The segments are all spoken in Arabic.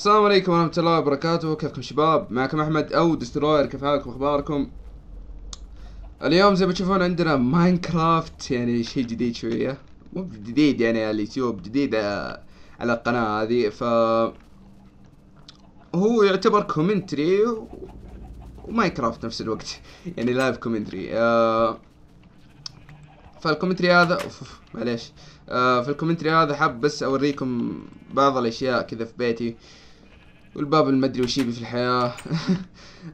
السلام عليكم ورحمة الله وبركاته كيفكم شباب معكم أحمد أو دستروير كيف حالكم أخباركم اليوم زي ما تشوفون عندنا ماينكرافت يعني شيء جديد شوية مو جديد يعني على اليوتيوب جديد على القناة هذه ف هو يعتبر كومنتري و... وماينكرافت نفس الوقت يعني لايف كومنتري فالكومنتري هذا اوف معليش آه، في الكومنتري هذا حاب بس اوريكم بعض الاشياء كذا في بيتي والباب المدري وشيبي في الحياة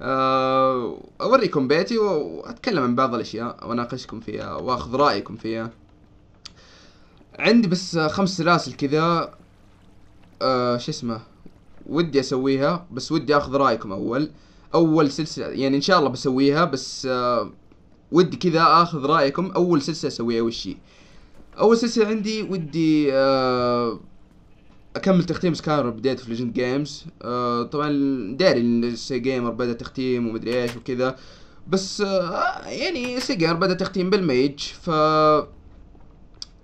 آه، أوريكم بيتي وأتكلم عن بعض الأشياء وأناقشكم فيها وأخذ رأيكم فيها عندي بس خمس سلاسل كذا أه شو اسمه ودي أسويها بس ودي أخذ رأيكم أول أول سلسلة يعني إن شاء الله بسويها بس أه ودي كذا أخذ رأيكم أول سلسلة أسويها وش هي أول سلسلة عندي ودي أه اكمل تختيم سكاير بديت في ليجند جيمز أه طبعا داري ان سي جيمر بدا تختيم ومدري ايش وكذا بس أه يعني سي جيمر بدا تختيم بالميج ف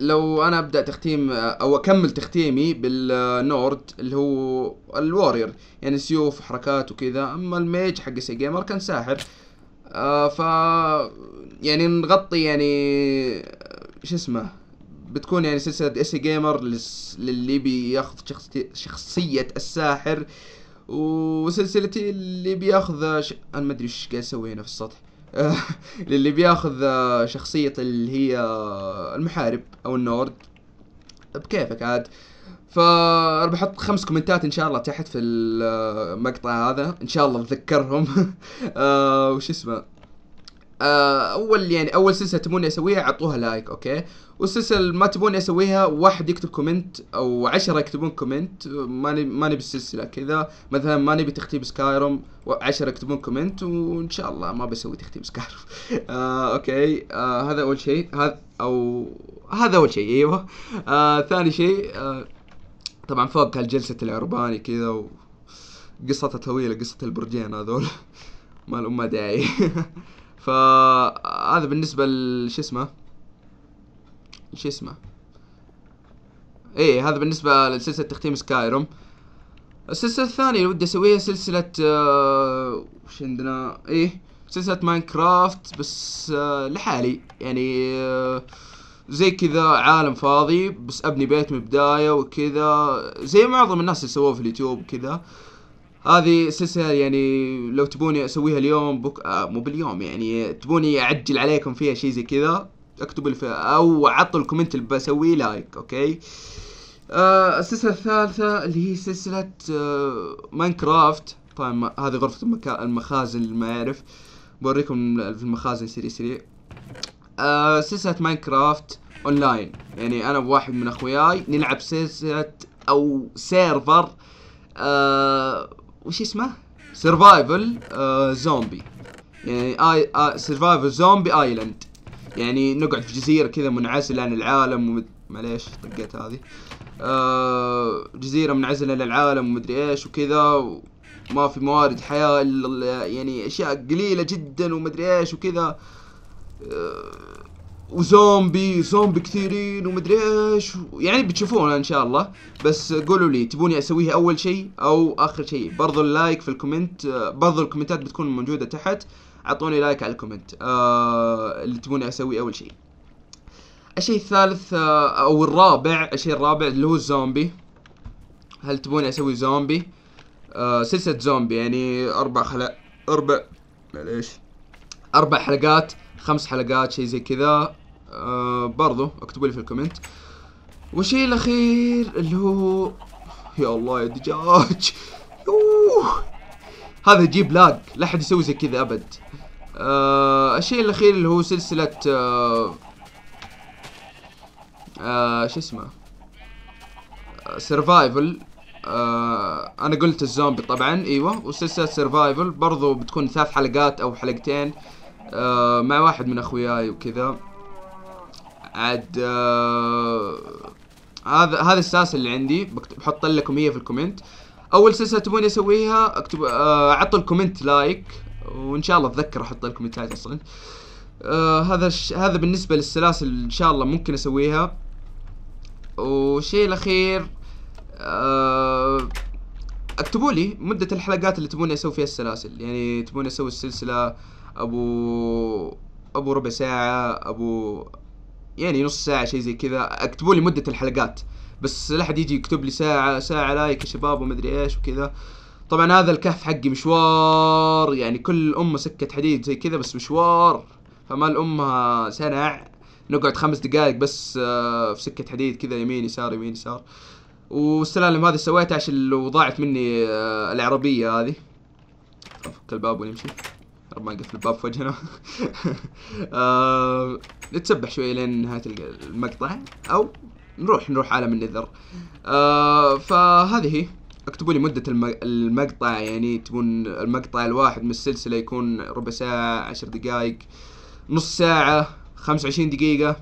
لو انا ابدا تختيم آه، او اكمل تختيمي بالنورد اللي هو الوارير يعني سيوف وحركات وكذا اما الميج حق سي جيمر كان ساحر أه ف يعني نغطي يعني آه، شو اسمه بتكون يعني سلسله اسي جيمر للي بياخذ شخصيه الساحر وسلسلتي اللي بياخذ ش... انا ما ادري ايش قاعد اسوي هنا في السطح للي بياخذ شخصية اللي هي المحارب او النورد بكيفك عاد فأنا بحط خمس كومنتات ان شاء الله تحت في المقطع هذا ان شاء الله اتذكرهم آه، وش اسمه آه، اول يعني اول سلسله تبوني اسويها اعطوها لايك اوكي والسلسله اللي ما تبوني اسويها واحد يكتب كومنت او عشرة يكتبون كومنت ماني ماني بالسلسله كذا مثلا ما نبي تختيم سكايروم عشرة يكتبون كومنت وان شاء الله ما بسوي تختيم سكايروم آه اوكي آه هذا اول شيء هذا او هذا اول شيء ايوه آه ثاني شيء آه طبعا فوق هالجلسه العرباني كذا و طويله قصه البرجين هذول ما لهم داعي فهذا بالنسبة لش اسمه شو اسمه ايه هذا بالنسبة لسلسلة تختيم سكايروم السلسلة الثانية اللي ودي اسويها سلسلة آه وش عندنا ايه سلسلة ماينكرافت بس آه لحالي يعني آه زي كذا عالم فاضي بس ابني بيت من البداية وكذا زي معظم الناس اللي سووه في اليوتيوب كذا آه هذه سلسله يعني لو تبوني اسويها اليوم بك آه مو باليوم يعني تبوني اعجل عليكم فيها شيء زي كذا اكتبوا لي او عطوا الكومنت اللي بسويه لايك اوكي آه السلسله الثالثه اللي هي سلسله آه ماينكرافت طبعا هذه غرفه المخازن اللي ما يعرف بوريكم في المخازن سري سري آه سلسله ماينكرافت اونلاين يعني انا وواحد من اخوياي نلعب سلسله او سيرفر آه وش اسمه؟ سرفايفل زومبي uh, يعني آي سرفايفل زومبي ايلاند يعني نقعد في جزيره كذا منعزله عن العالم ومد... معليش طقيت هذه آه جزيره منعزله عن العالم ومدري ايش وكذا وما في موارد حياه الا يعني اشياء قليله جدا ومدري ايش وكذا آه وزومبي زومبي كثيرين ومدري ايش يعني بتشوفونها ان شاء الله بس قولوا لي تبوني اسويها اول شيء او اخر شيء برضو اللايك في الكومنت برضو الكومنتات بتكون موجوده تحت اعطوني لايك على الكومنت آه اللي تبوني اسويه اول شيء الشيء الثالث آه، او الرابع الشيء الرابع اللي هو الزومبي هل تبوني اسوي زومبي آه سلسله زومبي يعني اربع خلا اربع معليش اربع حلقات خمس حلقات شيء زي كذا آه برضو اكتبوا لي في الكومنت والشيء الاخير اللي هو يا الله يا دجاج أوه. هذا يجيب لاج لا احد يسوي زي كذا ابد آه الشيء الاخير اللي هو سلسله آه آه شو اسمه سرفايفل آه،, آه انا قلت الزومبي طبعا ايوه وسلسله سرفايفل برضو بتكون ثلاث حلقات او حلقتين آه مع واحد من اخوياي وكذا عاد آه، هذا هذا الساس اللي عندي بحط لكم هي في الكومنت اول سلسله تبوني اسويها اكتب آه عطوا الكومنت لايك وان شاء الله اتذكر احط الكومنتات اصلا آه هذا الش... هذا بالنسبه للسلاسل ان شاء الله ممكن اسويها وشيء الاخير آه اكتبوا لي مدة الحلقات اللي تبوني اسوي فيها السلاسل يعني تبوني اسوي السلسلة ابو ابو ربع ساعة ابو يعني نص ساعه شيء زي كذا اكتبوا لي مده الحلقات بس لا حد يجي يكتب لي ساعه ساعه لايك يا شباب ومدري ايش وكذا طبعا هذا الكهف حقي مشوار يعني كل امه سكه حديد زي كذا بس مشوار فما الامها سنع نقعد خمس دقائق بس آه، في سكه حديد كذا يمين يسار يمين يسار والسلالم هذه سويتها عشان لو ضاعت مني آه، العربيه هذه افك الباب ونمشي ما اقفل الباب في وجهنا آه، نتسبح شوي لين نهايه المقطع او نروح نروح عالم النذر آه، فهذه هي اكتبوا لي مدة المقطع يعني تبون المقطع الواحد من السلسلة يكون ربع ساعة عشر دقايق نص ساعة خمسة وعشرين دقيقة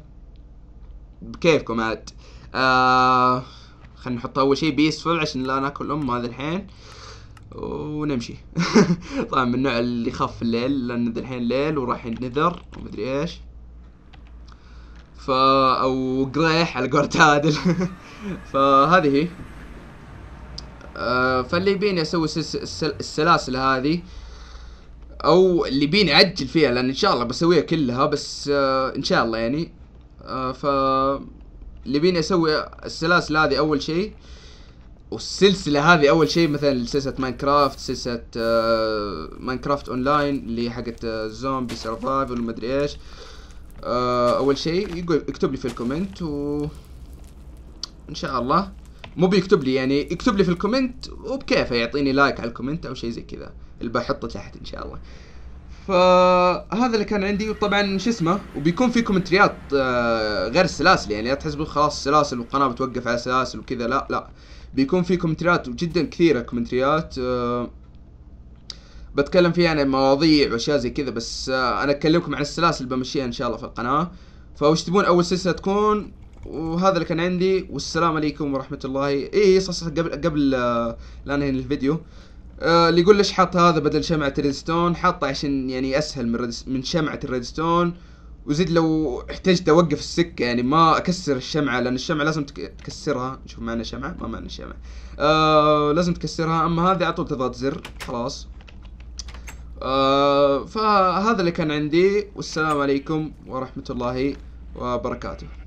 بكيفكم عاد آه خلينا نحط اول شيء بيسفل عشان لا ناكل ام هذا الحين ونمشي طبعا من النوع اللي خاف في الليل لان الحين ليل وراح نذر ومدري ايش فا او قريح على قولت عادل فهذه هي آه، فاللي يبيني اسوي السلاسل هذه او اللي يبيني اعجل فيها لان ان شاء الله بسويها كلها بس آه، ان شاء الله يعني آه ف اللي يبيني اسوي السلاسل هذه اول شيء والسلسله هذه اول شيء مثلا سلسله ماينكرافت سلسله ماينكرافت آه، اونلاين اللي حقت زومبي سرفايفل ومدري ايش آه، اول شيء يقول اكتب لي في الكومنت و ان شاء الله مو بيكتب لي يعني يكتب لي في الكومنت وبكيفه يعطيني لايك على الكومنت او شيء زي كذا اللي بحطه تحت ان شاء الله فهذا اللي كان عندي وطبعا شو اسمه وبيكون في كومنتريات آه، غير السلاسل يعني لا تحسبوا خلاص السلاسل والقناه بتوقف على سلاسل وكذا لا لا بيكون في كومنتريات جدا كثيره كومنتريات آه، بتكلم فيها عن مواضيع واشياء زي كذا بس آه، انا اكلمكم عن السلاسل بمشيها ان شاء الله في القناه فوش تبون اول سلسله تكون وهذا اللي كان عندي والسلام عليكم ورحمه الله اي صح صح قبل قبل لا ننهي الفيديو آه، اللي يقول ليش حط هذا بدل شمعة الريدستون حطه عشان يعني اسهل من ريدس من شمعة الريدستون وزيد لو احتجت اوقف السكة يعني ما اكسر الشمعة لان الشمعة لازم تكسرها نشوف معنا شمعة ما معنا شمعة آه لازم تكسرها اما هذه على طول تضغط زر خلاص آه فهذا اللي كان عندي والسلام عليكم ورحمة الله وبركاته